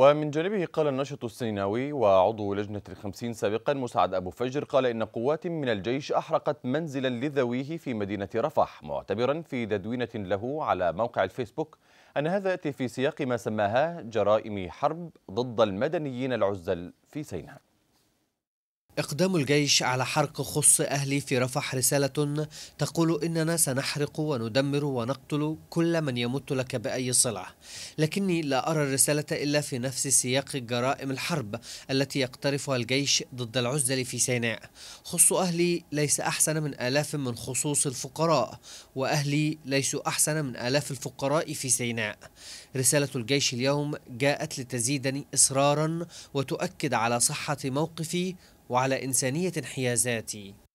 ومن جانبه قال الناشط السيناوي وعضو لجنة الخمسين سابقا مسعد أبو فجر قال إن قوات من الجيش أحرقت منزلا لذويه في مدينة رفح معتبرا في تدوينة له على موقع الفيسبوك أن هذا يأتي في سياق ما سماها جرائم حرب ضد المدنيين العزل في سيناء إقدام الجيش على حرق خص أهلي في رفح رسالة تقول إننا سنحرق وندمر ونقتل كل من يمت لك بأي صلة لكني لا أرى الرسالة إلا في نفس سياق جرائم الحرب التي يقترفها الجيش ضد العزل في سيناء خص أهلي ليس أحسن من آلاف من خصوص الفقراء وأهلي ليسوا أحسن من آلاف الفقراء في سيناء رسالة الجيش اليوم جاءت لتزيدني إصرارا وتؤكد على صحة موقفي وعلى إنسانية انحيازاتي